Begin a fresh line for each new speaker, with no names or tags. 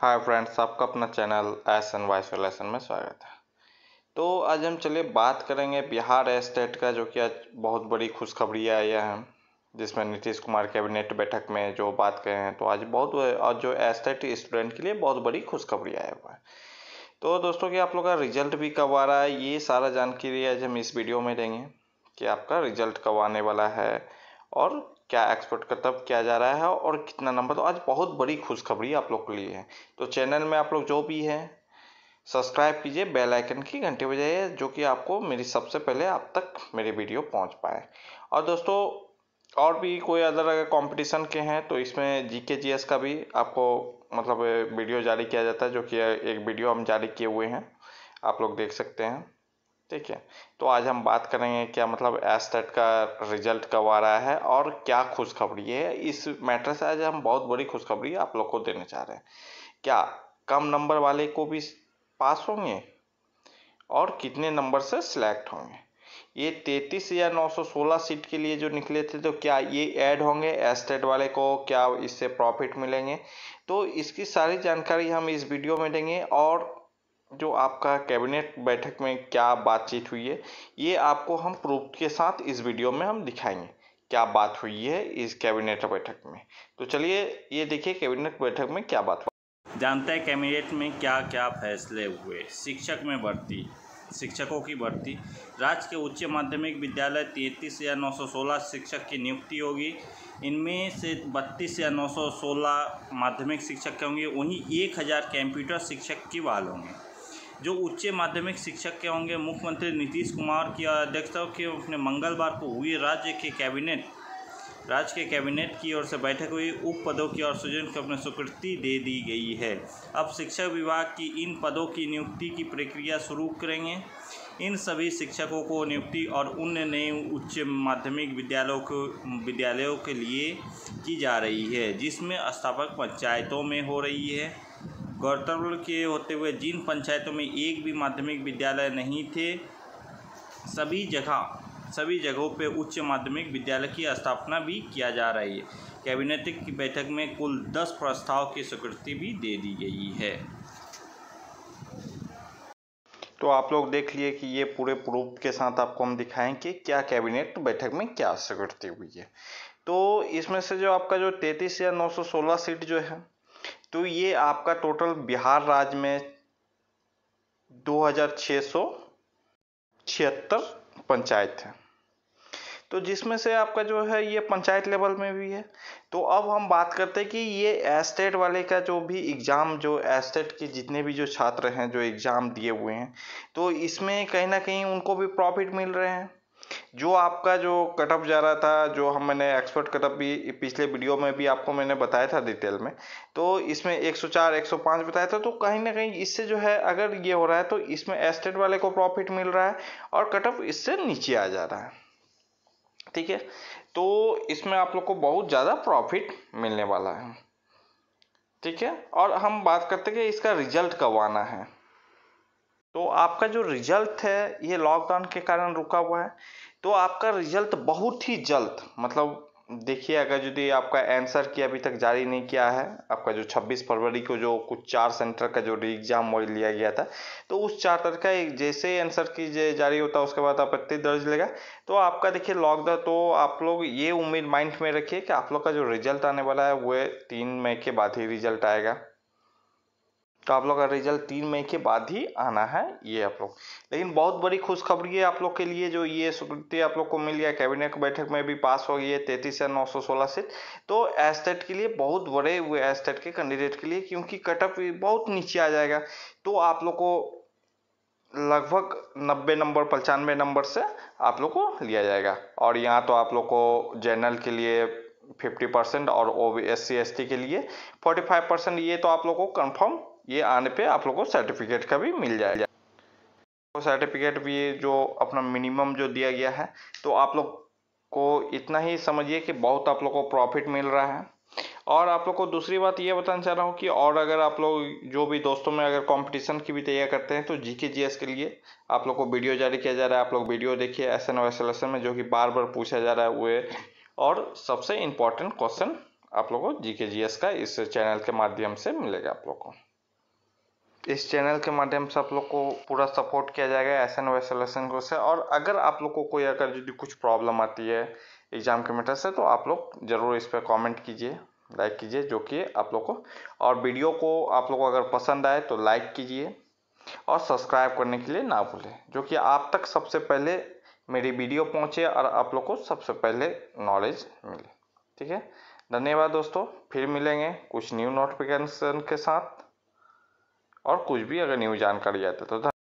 हाय friends आपका अपना channel S N wise solution में स्वागत है तो आज हम चलिए बात करेंगे बिहार स्टेट का जो कि आज बहुत बड़ी खुशखबरी आई है जिसमें नीतीश कुमार कैबिनेट बैठक में जो बात कहे हैं तो आज बहुत और जो एस्टेट स्टूडेंट के लिए बहुत बड़ी खुशखबरी आया हुआ है तो दोस्तों कि आप लोग का रिजल्ट भी कब आ रहा है ये सारा जानकारी आज हम इस वीडियो में देंगे कि आपका रिजल्ट कब आने वाला है और क्या एक्सपोर्ट का तब किया जा रहा है और कितना नंबर तो आज बहुत बड़ी खुशखबरी आप लोग के लिए है तो चैनल में आप लोग जो भी है सब्सक्राइब कीजिए बेल आइकन की घंटे बजाइए जो कि आपको मेरी सबसे पहले आप तक मेरे वीडियो पहुंच पाए और दोस्तों और भी कोई अदर अगर कंपटीशन के हैं तो इसमें जी के जी एस का भी आपको मतलब वीडियो जारी किया जाता है जो कि एक वीडियो हम जारी किए हुए हैं आप लोग देख सकते हैं ठीक है तो आज हम बात करेंगे क्या मतलब एस्टेट का रिजल्ट कब आ रहा है और क्या खुशखबरी है इस मैटर से आज हम बहुत बड़ी खुशखबरी आप लोग को देने चाह रहे हैं क्या कम नंबर वाले को भी पास होंगे और कितने नंबर से सिलेक्ट होंगे ये तैतीस या नौ सौ सोलह सीट के लिए जो निकले थे तो क्या ये ऐड होंगे एस्टेट वाले को क्या इससे प्रॉफिट मिलेंगे तो इसकी सारी जानकारी हम इस वीडियो में देंगे और जो आपका कैबिनेट बैठक में क्या बातचीत हुई है ये आपको हम प्रूफ के साथ इस वीडियो में हम दिखाएंगे क्या बात हुई है इस कैबिनेट बैठक में तो चलिए ये देखिए कैबिनेट बैठक में क्या
बात हुई जानते हैं कैबिनेट में क्या क्या फैसले हुए शिक्षक में भर्ती शिक्षकों की भर्ती राज्य के उच्च माध्यमिक विद्यालय तैंतीस या नौ सौ सोलह शिक्षक की नियुक्ति होगी इनमें से बत्तीस या नौ सौ सोलह माध्यमिक शिक्षक के होंगे वहीं एक हज़ार कंप्यूटर शिक्षक की बाल होंगे जो उच्च माध्यमिक शिक्षक के होंगे मुख्यमंत्री नीतीश कुमार की अध्यक्षता के अपने मंगलवार को हुई राज्य के कैबिनेट राज्य के कैबिनेट की ओर से बैठक हुई उप पदों की और सृजन को अपने स्वीकृति दे दी गई है अब शिक्षा विभाग की इन पदों की नियुक्ति की प्रक्रिया शुरू करेंगे इन सभी शिक्षकों को नियुक्ति और उन नए उच्च माध्यमिक विद्यालयों को विद्यालयों के लिए की जा रही है जिसमें स्थापक पंचायतों में हो रही है गौरतलब के होते हुए जिन पंचायतों में एक भी माध्यमिक विद्यालय नहीं थे सभी जगह सभी जगहों पे उच्च माध्यमिक विद्यालय की स्थापना भी किया जा रही है कैबिनेट की बैठक में कुल दस प्रस्ताव की स्वीकृति भी दे दी गई है
तो आप लोग देख लिए कि ये पूरे प्रूफ के साथ आपको हम दिखाएं कि क्या कैबिनेट बैठक में क्या स्वीकृति हुई है तो इसमें से जो आपका जो तैतीस या नौ सौ सोलह सीट जो है तो ये आपका टोटल बिहार राज्य में दो हजार सौ छिहत्तर पंचायत है तो जिसमें से आपका जो है ये पंचायत लेवल में भी है तो अब हम बात करते हैं कि ये एस्टेट वाले का जो भी एग्ज़ाम जो एस्टेट के जितने भी जो छात्र हैं जो एग्ज़ाम दिए हुए हैं तो इसमें कहीं ना कहीं उनको भी प्रॉफिट मिल रहे हैं जो आपका जो कटअप जा रहा था जो हम मैंने एक्सपर्ट कटअप भी पिछले वीडियो में भी आपको मैंने बताया था डिटेल में तो इसमें 104 105 बताया था तो कहीं ना कहीं इससे जो है अगर ये हो रहा है तो इसमें एस्टेट वाले को प्रॉफिट मिल रहा है और कटअप इससे नीचे आ जा रहा है ठीक है तो इसमें आप लोग को बहुत ज़्यादा प्रॉफिट मिलने वाला है ठीक है और हम बात करते हैं कि इसका रिजल्ट कब आना है तो आपका जो रिजल्ट है ये लॉकडाउन के कारण रुका हुआ है तो आपका रिजल्ट बहुत ही जल्द मतलब देखिए अगर यदि आपका आंसर की अभी तक जारी नहीं किया है आपका जो 26 फरवरी को जो कुछ चार सेंटर का जो री एग्ज़ाम वो लिया गया था तो उस चार्टर का एक जैसे आंसर की जारी होता है उसके बाद आपत्ति दर्ज लेगा तो आपका देखिए लॉक द तो आप लोग ये उम्मीद माइंड में रखिए कि आप लोग का जो रिजल्ट आने वाला है वह तीन मई के बाद ही रिजल्ट आएगा तो आप लोग का रिजल्ट तीन मई के बाद ही आना है ये आप लोग लेकिन बहुत बड़ी खुशखबरी है आप लोग के लिए जो ये स्वीकृति आप लोग को मिल गया कैबिनेट बैठक में भी पास हो गई है तैतीस या नौ सौ सोलह सीट तो एस्टेट के लिए बहुत बड़े हुए एस्टेट के कैंडिडेट के लिए क्योंकि कटअप बहुत नीचे आ जाएगा तो आप लोग को लगभग नब्बे नंबर पचानवे नंबर से आप लोग को लिया जाएगा और यहाँ तो आप लोग को जनरल के लिए 50 परसेंट और O B S C S T के लिए 45 परसेंट ये तो आप लोग को कंफर्म ये आने पे आप लोग को सर्टिफिकेट का भी मिल जाएगा तो सर्टिफिकेट भी जो अपना मिनिमम जो दिया गया है तो आप लोग को इतना ही समझिए कि बहुत आप लोग को प्रॉफिट मिल रहा है और आप लोग को दूसरी बात ये बताना चाह रहा हूँ कि और अगर आप लोग जो भी दोस्तों में अगर कंपटीशन की भी तैयारी करते हैं तो जी के जी एस के लिए आप लोग को वीडियो जारी किया जा रहा है आप लोग वीडियो देखिए S N S L S में जो कि बार बार पूछा जा रहा है वो और सबसे इम्पॉर्टेंट क्वेश्चन आप लोग को जी के जी एस का इस चैनल के माध्यम से मिलेगा आप लोग को इस चैनल के माध्यम से आप लोग को पूरा सपोर्ट किया जाएगा एन वैसे लेसन को से और अगर आप लोग को कोई अगर यदि कुछ प्रॉब्लम आती है एग्ज़ाम के मैटर से तो आप लोग ज़रूर इस पर कमेंट कीजिए लाइक कीजिए जो कि आप लोग को और वीडियो को आप लोग को अगर पसंद आए तो लाइक कीजिए और सब्सक्राइब करने के लिए ना भूलें जो कि आप तक सबसे पहले मेरी वीडियो पहुँचे और आप लोग को सबसे पहले नॉलेज मिले ठीक है धन्यवाद दोस्तों फिर मिलेंगे कुछ न्यू नोटिफिकेशन के साथ और कुछ भी अगर न्यूज़ जानकारी आता तो तो